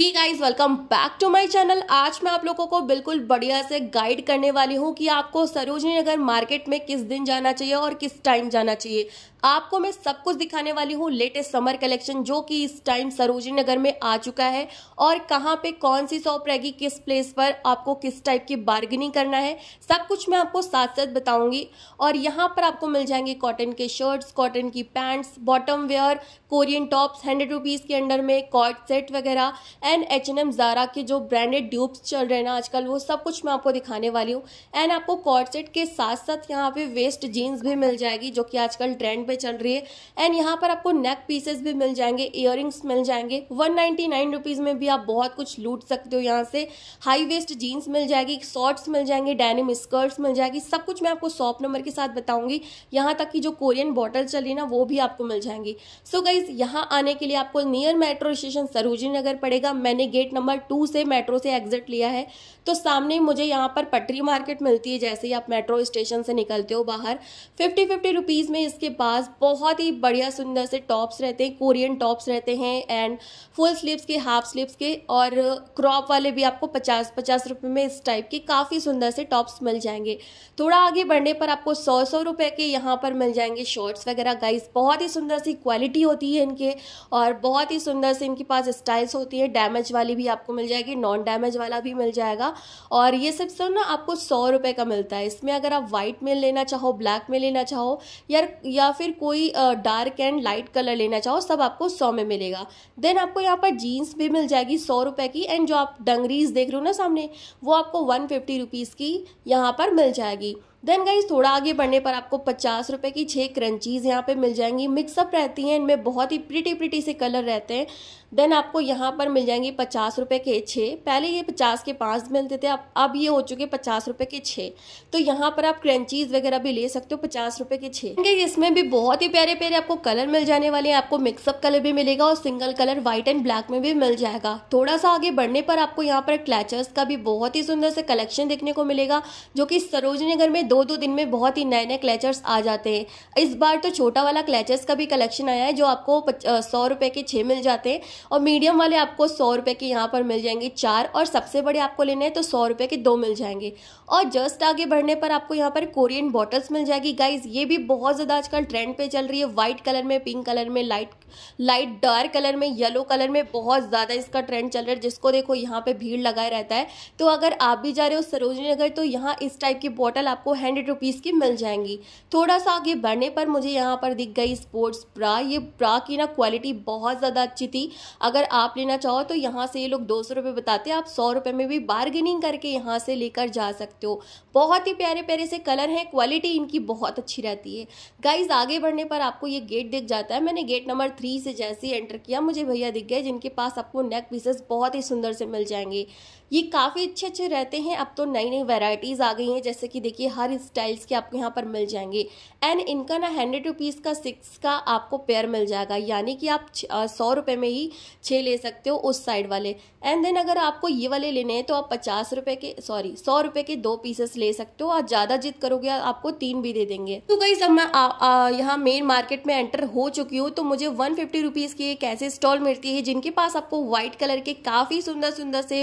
ठीक guys welcome back to my channel आज मैं आप लोगों को बिल्कुल बढ़िया से गाइड करने वाली हूँ कि आपको सरोजनी नगर मार्केट में किस दिन जाना चाहिए और किस टाइम जाना चाहिए आपको मैं सब कुछ दिखाने वाली हूँ लेटेस्ट समर कलेक्शन जो कि इस टाइम सरोजनी नगर में आ चुका है और कहाँ पे कौन सी शॉप रहेगी किस प्लेस पर आपको किस टाइप की बार्गेनिंग करना है सब कुछ मैं आपको साथ साथ बताऊंगी और यहाँ पर आपको मिल जाएंगे कॉटन के शर्ट्स कॉटन की pants bottom wear Korean tops hundred rupees के अंडर में कॉट सेट वगैरह and H N M Zara के जो ब्रांडेड ड्यूब्स चल रहे हैं ना आजकल वो सब कुछ मैं आपको दिखाने वाली हूँ एंड आपको कॉर्सेट के साथ साथ यहाँ पे वेस्ट जीन्स भी मिल जाएगी जो कि आजकल ट्रेंड पे चल रही है एंड यहाँ पर आपको नेक पीसेस भी मिल जाएंगे इयर मिल जाएंगे वन नाइन्टी में भी आप बहुत कुछ लूट सकते हो यहाँ से हाई वेस्ट जीन्स मिल जाएगी शॉर्ट्स मिल जाएंगे डेनिम स्कर्ट्स मिल जाएगी सब कुछ मैं आपको शॉप नंबर के साथ बताऊंगी यहाँ तक कि जो कोरियन बॉटल चली ना वो भी आपको मिल जाएंगी सो गाइज यहाँ आने के लिए आपको near metro station Sarojini Nagar पड़ेगा मैंने गेट नंबर टू से मेट्रो से एग्जिट लिया है तो सामने मुझे यहाँ पर पटरी मार्केट मिलती है जैसे ही आप मेट्रो स्टेशन से निकलते हो बाहर फिफ्टी फिफ्टी रुपीज़ में इसके पास बहुत ही बढ़िया सुंदर से टॉप्स रहते हैं कोरियन टॉप्स रहते हैं एंड फुल स्लीव्स के हाफ स्लीव्स के और क्रॉप वाले भी आपको पचास पचास रुपये में इस टाइप के काफ़ी सुंदर से टॉप्स मिल जाएंगे थोड़ा आगे बढ़ने पर आपको सौ सौ रुपये के यहाँ पर मिल जाएंगे शॉर्ट्स वगैरह गाइस बहुत ही सुंदर सी क्वालिटी होती है इनके और बहुत ही सुंदर से इनके पास स्टाइल्स होती है डैमेज वाली भी आपको मिल जाएगी नॉन डैमेज वाला भी मिल जाएगा और ये सब सब तो ना आपको सौ रुपये का मिलता है इसमें अगर आप वाइट में लेना चाहो ब्लैक में लेना चाहो या या फिर कोई डार्क एंड लाइट कलर लेना चाहो सब आपको सौ में मिलेगा देन आपको यहाँ पर जीन्स भी मिल जाएगी सौ रुपये की एंड जो आप डंगरीज देख रहे हो ना सामने वो आपको वन फिफ्टी रुपीज़ की यहाँ पर मिल जाएगी देन गाइज थोड़ा आगे बढ़ने पर आपको पचास रुपए की छह क्रंचीज़ यहाँ पे मिल जाएंगी मिक्सअप रहती हैं इनमें बहुत ही प्रिटी प्रिटी से कलर रहते हैं देन आपको यहाँ पर मिल जाएंगी पचास रुपए के छः पहले ये पचास के पाँच मिलते थे अब अब ये हो चुके पचास रुपए के छः तो यहाँ पर आप क्रंचीज़ वगैरह भी ले सकते हो पचास रुपए के छः इसमें भी बहुत ही प्यारे प्यारे आपको कलर मिल जाने वाले हैं आपको मिक्सअप कलर भी मिलेगा और single colour white and black में भी मिल जाएगा थोड़ा सा आगे बढ़ने पर आपको यहाँ पर क्लैचर्स का भी बहुत ही सुंदर से कलेक्शन देखने को मिलेगा जो कि सरोजनी में दो दो दिन में बहुत ही नए नए क्लेचर्स आ जाते हैं इस बार तो छोटा वाला क्लेचर्स का भी कलेक्शन आया है जो आपको सौ रुपये के छः मिल जाते हैं और मीडियम वाले आपको सौ रुपये के यहाँ पर मिल जाएंगे चार और सबसे बड़े आपको लेने हैं तो सौ रुपये के दो मिल जाएंगे और जस्ट आगे बढ़ने पर आपको यहाँ पर कोरियन बॉटल्स मिल जाएगी गाइज ये भी बहुत ज़्यादा आजकल ट्रेंड पे चल रही है वाइट कलर में पिंक कलर में लाइट लाइट डार्क कलर में येलो कलर में बहुत ज़्यादा इसका ट्रेंड चल रहा है जिसको देखो यहाँ पे भीड़ लगाए रहता है तो अगर आप भी जा रहे हो सरोजनी नगर तो यहाँ इस टाइप की बॉटल आपको हंड्रेड रुपीज़ की मिल जाएंगी थोड़ा सा आगे बढ़ने पर मुझे यहाँ पर दिख गई स्पोर्ट्स ब्रा ये ब्रा की ना क्वालिटी बहुत ज़्यादा अच्छी थी अगर आप लेना चाहो तो यहाँ से ये लोग दो सौ रुपये बताते हैं आप सौ रुपये में भी बार्गेनिंग करके यहाँ से लेकर जा सकते हो बहुत ही प्यारे प्यारे से कलर हैं क्वालिटी इनकी बहुत अच्छी रहती है गाइज आगे बढ़ने पर आपको ये गेट दिख जाता है मैंने गेट नंबर थ्री से जैसे ही एंटर किया मुझे भैया दिख गए जिनके पास आपको नेक पीसेस बहुत ही सुंदर से मिल जाएंगे ये काफ़ी अच्छे अच्छे रहते हैं अब तो नई नई वेराइटीज़ आ गई हैं जैसे कि देखिए हर सारे स्टाइल्स के आपको यहाँ पर मिल जाएंगे एंड इनका ना हंड्रेड रुपीज़ का सिक्स का आपको पेयर मिल जाएगा यानी कि आप सौ रुपये में ही छः ले सकते हो उस साइड वाले एंड देन अगर आपको ये वाले लेने हैं तो आप पचास रुपये के सॉरी सौ रुपये के दो पीसेस ले सकते हो और ज़्यादा जिद करोगे आपको तीन भी दे देंगे तो कई सब मैं यहाँ मेन मार्केट में एंटर हो चुकी हूँ तो मुझे वन फिफ्टी रुपीज़ की एक ऐसे स्टॉल मिलती है जिनके पास आपको व्हाइट कलर के काफ़ी सुंदर सुंदर से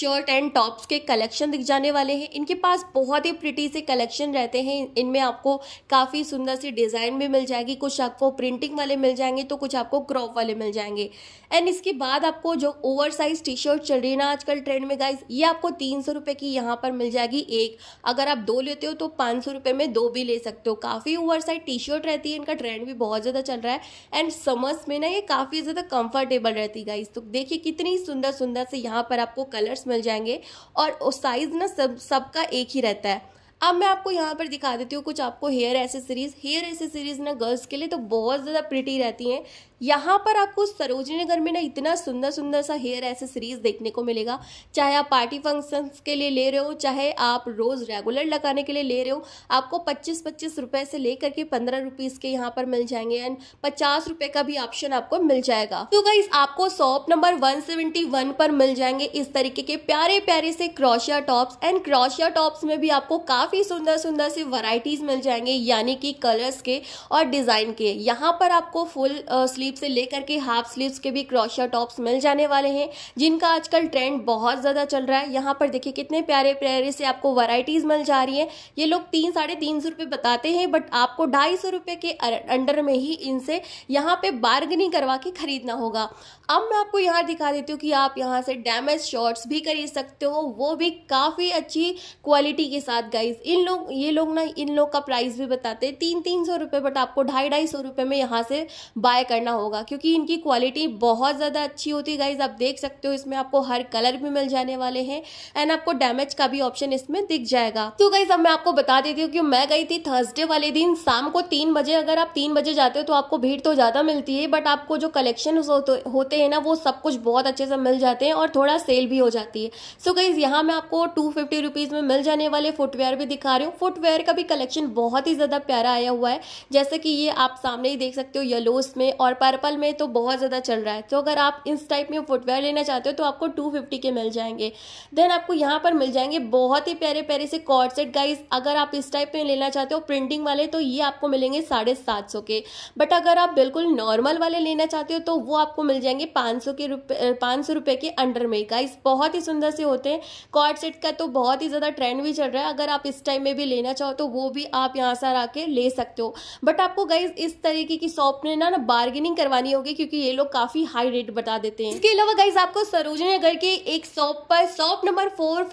शर्ट एंड टॉप्स के कलेक्शन दिख जाने वाले हैं इनके पास बहुत ही प्रिटी से कलेक्शन सेक्शन रहते हैं इनमें आपको काफ़ी सुंदर सी डिज़ाइन भी मिल जाएगी कुछ आपको प्रिंटिंग वाले मिल जाएंगे तो कुछ आपको क्रॉप वाले मिल जाएंगे एंड इसके बाद आपको जो ओवर साइज टी शर्ट चल रही है ना आजकल ट्रेंड में गाइज ये आपको तीन सौ रुपये की यहाँ पर मिल जाएगी एक अगर आप दो लेते हो तो पाँच सौ रुपये में दो भी ले सकते हो काफ़ी ओवर साइज टी शर्ट रहती है इनका ट्रेंड भी बहुत ज़्यादा चल रहा है एंड समर्स में ना ये काफ़ी ज़्यादा कंफर्टेबल रहती है गाइज तो देखिए कितनी सुंदर सुंदर से यहाँ पर आपको कलर्स मिल जाएंगे और साइज़ ना सब सबका एक ही रहता है अब मैं आपको यहाँ पर दिखा देती हूँ कुछ आपको हेयर एसेसरीज हेयर एसेसरीज ना गर्ल्स के लिए तो बहुत ज़्यादा प्रिटी रहती हैं यहाँ पर आपको सरोजनी नगर में ना इतना सुंदर सुंदर सा हेयर एसेसरीज देखने को मिलेगा चाहे आप पार्टी फंक्शंस के लिए ले रहे हो चाहे आप रोज़ रेगुलर लगाने के लिए ले रहे हो आपको पच्चीस पच्चीस रुपये से लेकर के पंद्रह रुपीज़ के यहाँ पर मिल जाएंगे एंड पचास रुपये का भी ऑप्शन आपको मिल जाएगा तो गाइस आपको shop number one seventy one पर मिल जाएंगे इस तरीके के प्यारे प्यारे से crochet tops and crochet tops में भी आपको काफ़ी काफ़ी सुंदर सुंदर से वैरायटीज़ मिल जाएंगे यानी कि कलर्स के और डिज़ाइन के यहाँ पर आपको फुल स्लीव से लेकर के हाफ स्लीव्स के भी क्रोशिया टॉप्स मिल जाने वाले हैं जिनका आजकल ट्रेंड बहुत ज़्यादा चल रहा है यहाँ पर देखिए कितने प्यारे प्यारे से आपको वराइटीज मिल जा रही हैं ये लोग तीन साढ़े तीन सौ रुपये बताते हैं बट आपको ढाई सौ रुपये के अंडर में ही इनसे यहाँ पे बार्गनिंग करवा के ख़रीदना होगा अब मैं आपको यहाँ दिखा देती हूँ कि आप यहाँ से डैमेज शॉर्ट्स भी खरीद सकते हो वो भी काफ़ी अच्छी क्वालिटी के साथ गाइज इन लोग ये लोग ना इन लोग का प्राइस भी बताते हैं तीन तीन सौ रुपये बट आपको ढाई ढाई सौ रुपये में यहाँ से बाय करना होगा क्योंकि इनकी क्वालिटी बहुत ज़्यादा अच्छी होती है गाइज आप देख सकते हो इसमें आपको हर कलर भी मिल जाने वाले हैं एंड आपको डैमेज का भी ऑप्शन इसमें दिख जाएगा तो गाइज अब मैं आपको बता देती हूँ कि मैं गई थी थर्सडे वाले दिन शाम को तीन बजे अगर आप तीन बजे जाते हो तो आपको भीड़ तो ज़्यादा मिलती है बट आपको जो कलेक्शन होते हैं ना वो सब कुछ बहुत अच्छे से मिल जाते हैं और थोड़ा सेल भी हो जाती है सो गाइज यहाँ मैं आपको टू फिफ्टी में मिल जाने वाले फुटवेयर भी दिखा रही हूँ फुटवेयर का भी कलेक्शन बहुत ही ज़्यादा प्यारा आया हुआ है जैसे कि ये आप सामने ही देख सकते हो येलोस में और पर्पल में तो बहुत ज़्यादा चल रहा है तो अगर आप इस टाइप में फुटवेयर लेना चाहते हो तो आपको टू के मिल जाएंगे देन आपको यहाँ पर मिल जाएंगे बहुत ही प्यारे प्यारे से कॉर्ड सेट गाइज अगर आप इस टाइप में लेना चाहते हो प्रिंटिंग वाले तो ये आपको मिलेंगे साढ़े सात सौ के बट अगर आप बिल्कुल नॉर्मल वाले लेना चाहते हो तो वो आपको मिल जाएंगे पाँच सौ के रुपये पाँच सौ रुपये के अंडर में गाइस बहुत ही सुंदर से होते हैं कॉर्ड सेट का तो बहुत ही ज़्यादा ट्रेंड भी चल रहा है अगर आप इस टाइम में भी लेना चाहो तो वो भी आप यहाँ से आके ले सकते हो बट आपको गाइज इस तरीके की शॉप में ना ना बार्गेनिंग करवानी होगी क्योंकि ये लोग काफ़ी हाई रेट बता देते हैं इसके अलावा गाइज आपको सरोजनी नगर के एक शॉप पर शॉप नंबर फोर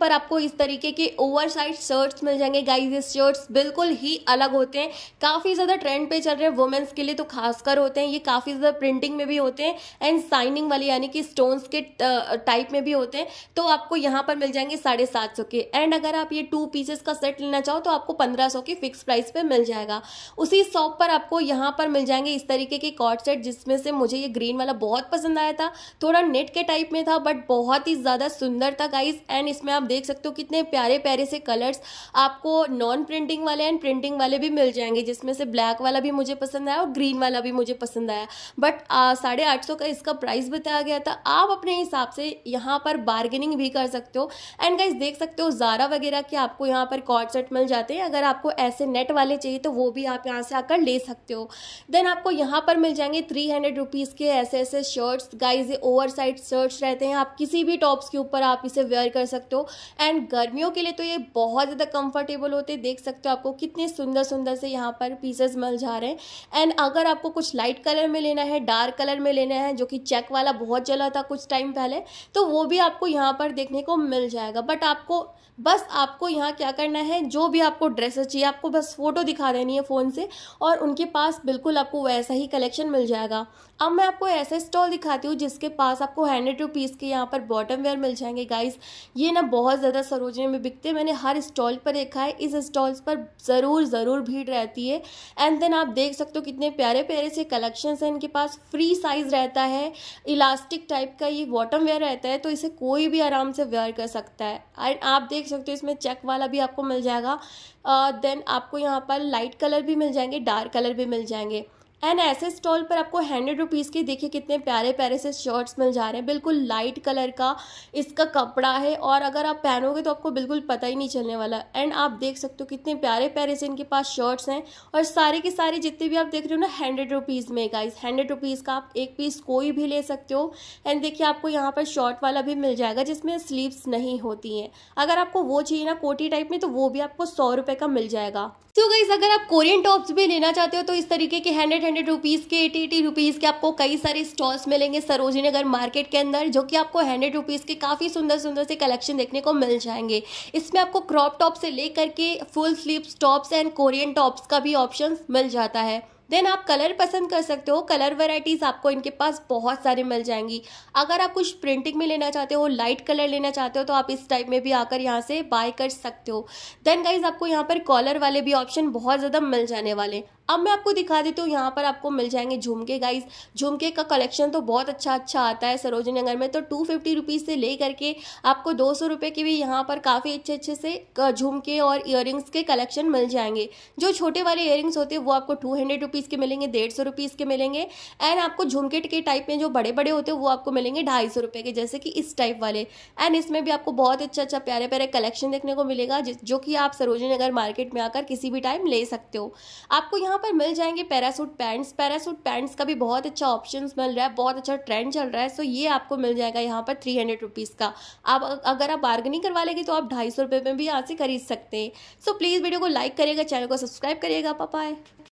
पर आपको इस तरीके के ओवर साइज शर्ट्स मिल जाएंगे गाइज ये शर्ट्स बिल्कुल ही अलग होते हैं काफ़ी ज़्यादा ट्रेंड पे चल रहे हैं वुमेंस के लिए तो खासकर होते हैं ये काफ़ी ज़्यादा प्रिंटिंग में भी होते हैं एंड साइनिंग वाले यानी कि स्टोन्स के टाइप में भी होते हैं तो आपको यहाँ पर मिल जाएंगे साढ़े सात सौ के एंड अगर आप ये टू पीसेस का सेट लेना चाहो तो आपको पंद्रह सौ की फिक्स प्राइस पे मिल जाएगा उसी शॉप पर आपको यहाँ पर मिल जाएंगे इस तरीके के कॉर्ड सेट जिसमें से मुझे ये ग्रीन वाला बहुत पसंद आया था थोड़ा नेट के टाइप में था बट बहुत ही ज़्यादा सुंदर था गाइज एंड इसमें आप देख सकते हो कितने प्यारे प्यारे से कलर्स आपको नॉन प्रिंटिंग वाले एंड प्रिंटिंग वाले भी मिल जाएंगे जिसमें से ब्लैक वाला भी मुझे पसंद आया और ग्रीन वाला भी मुझे पसंद आया बट साढ़े आठ सौ का इसका प्राइस बताया गया था आप अपने हिसाब से यहाँ पर बार्गेनिंग भी कर सकते हो एंड गाइज देख सकते हो जारा वगैरह के आपको यहाँ पर कॉर्ड सेट मिल जाते हैं अगर आपको ऐसे नेट वाले चाहिए तो वो भी आप यहाँ से आकर ले सकते हो देन आपको यहाँ पर मिल जाएंगे थ्री हंड्रेड रुपीज़ के ऐसे ऐसे shirts guys oversized shirts रहते हैं आप किसी भी टॉप्स के ऊपर आप इसे वेयर कर सकते हो एंड गर्मियों के लिए तो ये बहुत ज़्यादा कंफर्टेबल होते हैं देख सकते हो आपको कितने सुंदर सुंदर से यहाँ पर पीसेस मिल जा रहे हैं एंड अगर आपको कुछ लाइट कलर में लेना है डार्क कलर में लेना है जो कि चेक वाला बहुत चला था कुछ टाइम पहले तो वो भी आपको यहाँ पर देखने को मिल जाएगा बट आपको बस आपको यहाँ क्या करना है जो भी आपको ड्रेसेस चाहिए आपको बस फ़ोटो दिखा देनी है फ़ोन से और उनके पास बिल्कुल आपको वैसा ही कलेक्शन मिल जाएगा अब मैं आपको ऐसा स्टॉल दिखाती हूँ जिसके पास आपको हंड्रेड रुपीस के यहाँ पर बॉटम वेयर मिल जाएंगे गाइस ये ना बहुत ज़्यादा सरोजनी में बिकते मैंने हर स्टॉल पर देखा है इस स्टॉल्स पर ज़रूर ज़रूर भीड़ रहती है एंड देन आप देख सकते हो कितने प्यारे प्यारे से कलेक्शन हैं इनके पास फ्री साइज़ रहता है इलास्टिक टाइप का ये बॉटम वेयर रहता है तो इसे कोई भी आराम से वेयर कर सकता है एंड आप देख सकते हो इसमें चेक वाला भी आपको मिल जाएगा देन आपको यहाँ पर लाइट कलर भी मिल जाएंगे डार्क कलर भी मिल जाएंगे एंड ऐसे स्टॉल पर आपको हंड्रेड रुपीज़ के देखिए कितने प्यारे प्यारे से शर्ट्स मिल जा रहे हैं बिल्कुल लाइट कलर का इसका कपड़ा है और अगर आप पहनोगे तो आपको बिल्कुल पता ही नहीं चलने वाला एंड आप देख सकते हो कितने प्यारे प्यारे से इनके पास शर्ट्स हैं और सारे के सारे जितने भी आप देख रहे हो ना हंड्रेड रुपीज़ में गाइज हंड्रेड रुपीज़ का आप एक पीस कोई भी ले सकते हो एंड देखिए आपको यहाँ पर शॉर्ट वाला भी मिल जाएगा जिसमें स्लीवस नहीं होती हैं अगर आपको वो चाहिए ना कोटी टाइप में तो वो भी आपको सौ रुपये का मिल जाएगा तो गाइज अगर आप कोरियन टॉप्स भी लेना चाहते हो तो इस तरीके के हंड्रेड हंड्रेड रुपीज़ के एटी एटी रुपीज़ के आपको कई सारे स्टॉल्स मिलेंगे सरोजी नगर मार्केट के अंदर जो कि आपको हंड्रेड रुपीज़ के काफ़ी सुंदर सुंदर से कलेक्शन देखने को मिल जाएंगे इसमें आपको क्रॉप टॉप से लेकर के full sleeves tops and Korean tops का भी ऑप्शन मिल जाता है देन आप कलर पसंद कर सकते हो कलर वैरायटीज़ आपको इनके पास बहुत सारे मिल जाएंगी अगर आप कुछ प्रिंटिंग में लेना चाहते हो लाइट कलर लेना चाहते हो तो आप इस टाइप में भी आकर यहाँ से बाय कर सकते हो देन गाइज आपको यहाँ पर कॉलर वाले भी ऑप्शन बहुत ज़्यादा मिल जाने वाले अब मैं आपको दिखा देती हूँ यहाँ पर आपको मिल जाएंगे झुमके गाइस झुमके का कलेक्शन तो बहुत अच्छा अच्छा आता है सरोजनी नगर में तो टू फिफ्टी रुपीज़ से ले करके आपको दो सौ रुपये के भी यहाँ पर काफ़ी अच्छे अच्छे से झुमके और इयरिंग्स के कलेक्शन मिल जाएंगे जो छोटे वाले इयरिंग्स होते हैं वो आपको टू हंड्रेड रुपीज़ के मिलेंगे डेढ़ सौ रुपीज़ के मिलेंगे एंड आपको झुमकेट के टाइप में जो बड़े बड़े होते हैं वो आपको मिलेंगे ढाई सौ रुपये के जैसे कि इस टाइप वाले एंड इसमें भी आपको बहुत अच्छा अच्छा प्यारे प्यारे कलेक्शन देखने को मिलेगा जो कि आप सरोजनी नगर मार्केट में आकर किसी भी टाइम ले सकते हो आपको यहाँ यहाँ पर मिल जाएंगे पैरासूट पैंट्स पैरासूट पैंट्स का भी बहुत अच्छा ऑप्शन मिल रहा है बहुत अच्छा ट्रेंड चल रहा है सो ये आपको मिल जाएगा यहाँ पर थ्री हंड्रेड रुपीज़ का आप अगर आप बार्गनिंग करवा लेंगे तो आप ढाई सौ रुपये में भी यहाँ से खरीद सकते हैं सो प्लीज़ वीडियो को लाइक करिएगा चैनल को सब्सक्राइब करिएगा पापाए